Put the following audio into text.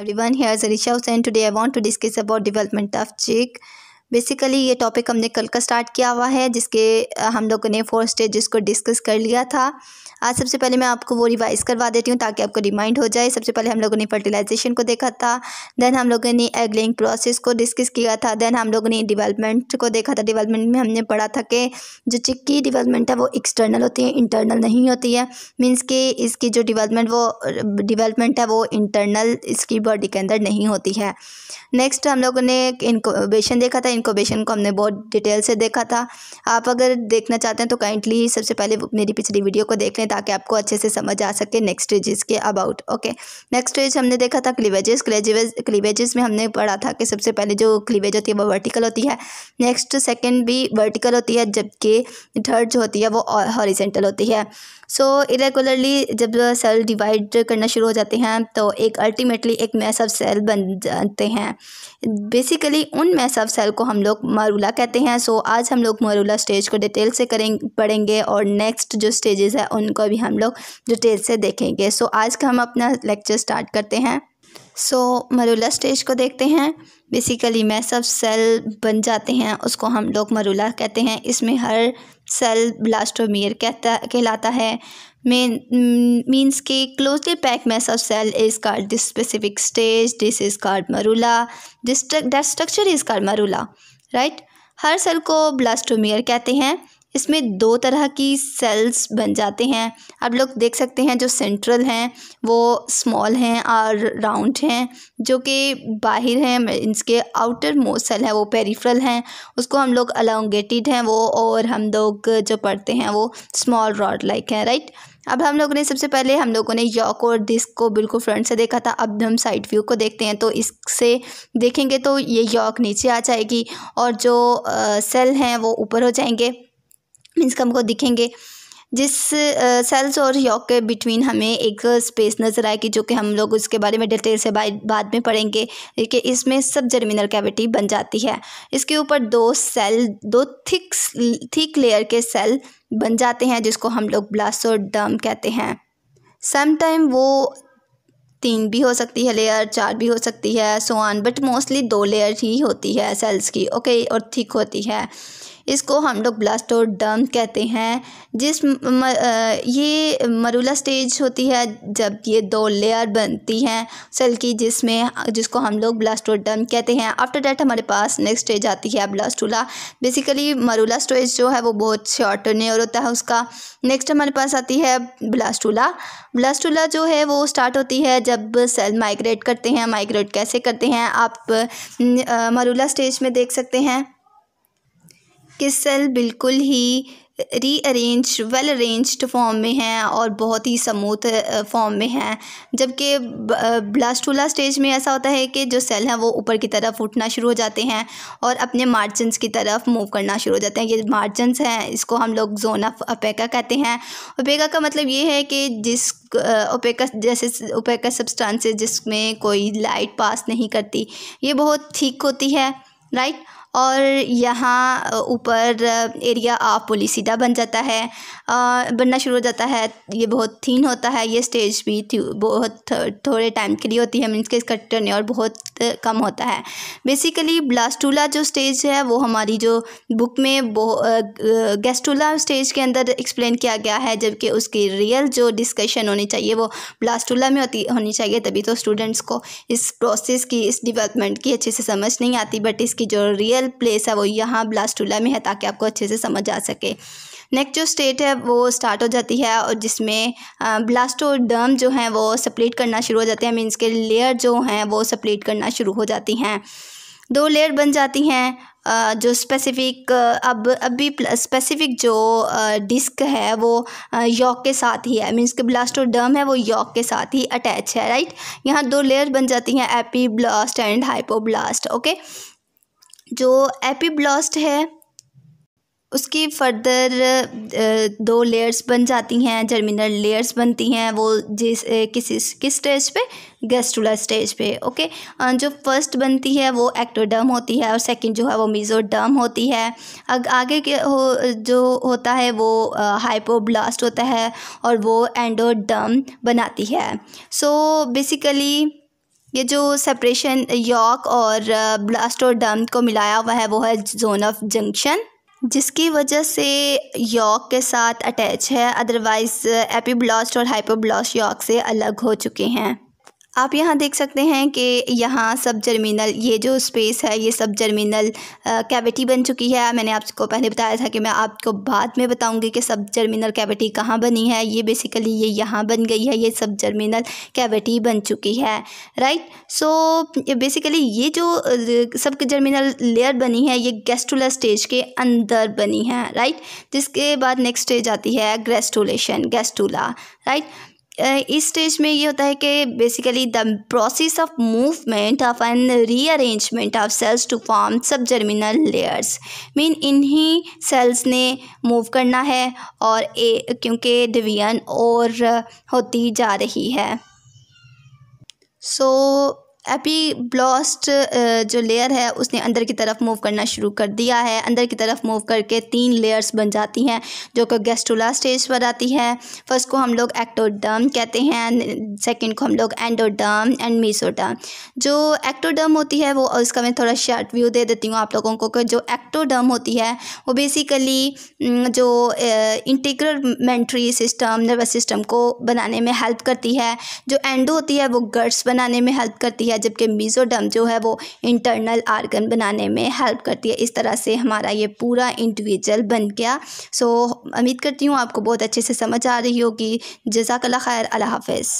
everyone here is Rishav and today I want to discuss about development of cheek basically ये topic हमने कल का start किया हुआ है जिसके हम लोगों ने फोर स्टेजेस को डिस्कस कर लिया था आज सबसे पहले मैं आपको वो रिवाइज़ करवा देती हूँ ताकि आपको रिमाइंड हो जाए सबसे पहले हम लोगों ने फर्टिलाइजेशन को देखा था देन हम लोगों ने एगलिंग प्रोसेस को डिस्कस किया था देन हम लोगों ने डिवेलपमेंट को देखा था डिवेलपमेंट में हमने पढ़ा था कि जो चिक्की डिवेलपमेंट है वो एक्सटर्नल होती है इंटरनल नहीं होती है मीन्स कि इसकी जो डिवेलपमेंट वो डिवेलपमेंट है वो इंटरनल इसकी बॉडी के अंदर नहीं होती है नेक्स्ट हम लोगों ने इनकोबेशन देखा था इंकोबेशन को हमने बहुत डिटेल से देखा था आप अगर देखना चाहते हैं तो काइंडली सबसे पहले मेरी पिछली वीडियो को देख लें ताकि आपको अच्छे से समझ आ सके नेक्स्ट स्टेजेस के अबाउट ओके नेक्स्ट स्टेज हमने देखा था क्लीवेजेस क्लेजेज क्लीवेजेस में हमने पढ़ा था कि सबसे पहले जो क्लीवेज होती है वो वर्टिकल होती है नेक्स्ट सेकेंड भी वर्टिकल होती है जबकि थर्ड जो होती है वो हॉरिजेंटल होती है सो so, इरेगुलरली जब सेल डिवाइड करना शुरू हो जाते हैं तो एक अल्टीमेटली एक मैसअप सेल बन जाते हैं बेसिकली उन मैसअप सेल को हम लोग मारूला कहते हैं सो आज हम लोग मारूला स्टेज को डिटेल से करें पढ़ेंगे और नेक्स्ट जो स्टेजेस है उनको भी हम लोग डिटेल से देखेंगे सो आज का हम अपना लेक्चर स्टार्ट करते हैं सो मरूला स्टेज को देखते हैं बेसिकली मैसअप सेल बन जाते हैं उसको हम लोग मरूला कहते हैं इसमें हर सेल ब्लास्टोमियर कहता कहलाता है मेन मीन्स के closely pack mass of cell is called this specific stage this is called morula this that structure is called morula right हर सेल को ब्लास्टोमियर कहते हैं इसमें दो तरह की सेल्स बन जाते हैं आप लोग देख सकते हैं जो सेंट्रल हैं वो स्मॉल हैं और राउंड हैं जो कि बाहर हैं इसके आउटर मोस्ट सेल हैं वो पेरीफ्रल हैं उसको हम लोग अलोंगेटेड हैं वो और हम लोग जो पढ़ते हैं वो स्मॉल रॉड लाइक हैं राइट अब हम लोगों ने सबसे पहले हम लोगों ने यॉक और डिस्क को बिल्कुल फ्रंट से देखा था अब हम साइड व्यू को देखते हैं तो इससे देखेंगे तो ये यॉक नीचे आ जाएगी और जो सेल हैं वो ऊपर हो जाएंगे इसका हमको दिखेंगे जिस सेल्स और योग के बिटवीन हमें एक स्पेस नज़र आएगी जो कि हम लोग उसके बारे में डिटेल से बाद में पढ़ेंगे कि इसमें सब जर्मिनल कैविटी बन जाती है इसके ऊपर दो सेल दो थिक थिक लेयर के सेल बन जाते हैं जिसको हम लोग ब्लास्टोडर्म कहते हैं समटाइम वो तीन भी हो सकती है लेयर चार भी हो सकती है ऑन बट मोस्टली दो लेयर ही होती है सेल्स की ओके और थिक होती है इसको हम लोग ब्लास्टोडर्म कहते हैं जिस म, ये मरूला स्टेज होती है जब ये दो लेयर बनती हैं सेल की जिसमें जिसको हम लोग ब्लास्टोडर्म कहते हैं आफ्टर डैट हमारे पास नेक्स्ट स्टेज आती है ब्लास्टूला बेसिकली मरूला स्टेज जो है वो बहुत शॉर्ट नेयर होता है उसका नेक्स्ट हमारे पास आती है ब्लास्टूला ब्लास्टूला जो है वो स्टार्ट होती है जब सेल माइग्रेट करते हैं माइग्रेट कैसे करते हैं आप मरूला स्टेज में देख सकते हैं कि सेल बिल्कुल ही रीअरेंज वेल अरेंज्ड फॉर्म में हैं और बहुत ही समूथ फॉर्म में हैं जबकि ब्लास्टूला स्टेज में ऐसा होता है कि जो सेल हैं वो ऊपर की तरफ उठना शुरू हो जाते हैं और अपने मार्जिनस की तरफ मूव करना शुरू हो जाते हैं ये मार्जिनस हैं इसको हम लोग जोन ऑफ अपेका कहते हैं अपेका का मतलब ये है कि जिस ओपेका जैसे ओपेका सब्सटेंसेस जिसमें कोई लाइट पास नहीं करती ये बहुत ठीक होती है राइट right? और यहाँ ऊपर एरिया ऑफ पुलिसिदा बन जाता है बनना शुरू हो जाता है ये बहुत थीन होता है ये स्टेज भी थी बहुत थोड़े टाइम के लिए होती है मीन्स के इसका टर्न और बहुत कम होता है बेसिकली ब्लास्टूला जो स्टेज है वो हमारी जो बुक में गेस्टूला स्टेज के अंदर एक्सप्लेन किया गया है जबकि उसकी रियल जो डिस्कशन होनी चाहिए वो ब्लास्टूला में होती होनी चाहिए तभी तो स्टूडेंट्स को इस प्रोसेस की इस डिवेलपमेंट की अच्छे से समझ नहीं आती बट इसकी जो रियल प्लेस है वो यहाँ ब्लास्टूला में है ताकि आपको अच्छे से समझ आ सके नेक्स्ट जो स्टेट है वो स्टार्ट हो जाती है और जिसमें ब्लास्टोडर्म जो हैं वो सप्लीट करना शुरू हो जाते हैं मीन्स के लेयर जो हैं वो सप्लीट करना शुरू हो जाती हैं दो लेयर बन जाती हैं जो स्पेसिफिक अब अभी स्पेसिफिक जो डिस्क है वो यॉक के साथ ही है मीन्स के ब्लास्टोडर्म है वो यॉक के साथ ही अटैच है राइट यहाँ दो लेयर बन जाती हैं epiblast and hypoblast okay जो एपी ब्लास्ट है उसकी फर्दर दो लेयर्स बन जाती हैं जर्मिनल लेयर्स बनती हैं वो जिस किस किस स्टेज पे गेस्टूला स्टेज पे ओके जो फर्स्ट बनती है वो एक्टोडर्म होती है और सेकंड जो है वो मीजोडर्म होती है अग आगे के हो जो होता है वो हाइपोब्लास्ट होता है और वो एंडोडर्म बनाती है सो so, बेसिकली ये जो सेपरेशन यॉक और ब्लास्टोडर्म को मिलाया हुआ है वो है जोन ऑफ जंक्शन जिसकी वजह से यॉक के साथ अटैच है अदरवाइज़ एपीब्लास्ट और हाइपोब्लास्ट यॉक से अलग हो चुके हैं आप यहाँ देख सकते हैं कि यहाँ सब जर्मिनल ये जो स्पेस है ये सब जर्मिनल कैविटी बन चुकी है मैंने आपको पहले बताया था कि मैं आपको बाद में बताऊँगी कि सब जर्मिनल कैविटी कहाँ बनी है ये बेसिकली ये यहाँ बन गई है ये सब जर्मिनल कैविटी बन चुकी है राइट सो बेसिकली ये जो सब जर्मिनल लेयर बनी है ये गेस्टुलर स्टेज के अंदर बनी है राइट जिसके बाद नेक्स्ट स्टेज आती है ग्रेस्टुलेशन गेस्टूला राइट इस स्टेज में ये होता है कि basically the process of movement of an rearrangement of cells to form sub germinal layers mean इन्हीं सेल्स ने मूव करना है और ए क्योंकि डिवीजन और होती जा रही है सो so, एपी ब्लॉस्ट जो लेयर है उसने अंदर की तरफ मूव करना शुरू कर दिया है अंदर की तरफ मूव करके तीन लेयर्स बन जाती हैं जो कि गेस्टोला स्टेज पर आती है फर्स्ट को हम लोग एक्टोडर्म कहते हैं सेकंड को हम लोग एंडोडर्म एंड मीसोडर्म जो एक्टोडर्म होती है वो उसका मैं थोड़ा शॉर्ट व्यू दे देती हूँ आप लोगों को कि जो एक्टोडर्म होती है वो बेसिकली जो इंटीग्रमेंट्री सिस्टम नर्वस सिस्टम को बनाने में हेल्प करती है जो एंडो होती है वो गर्ड्स बनाने में हेल्प करती है है जबकि मीज़ोडम जो है वो इंटरनल आर्गन बनाने में हेल्प करती है इस तरह से हमारा ये पूरा इंडिविजुअल बन गया सो उम्मीद करती हूँ आपको बहुत अच्छे से समझ आ रही होगी जजाकला खैर अल्लाह हाफिज़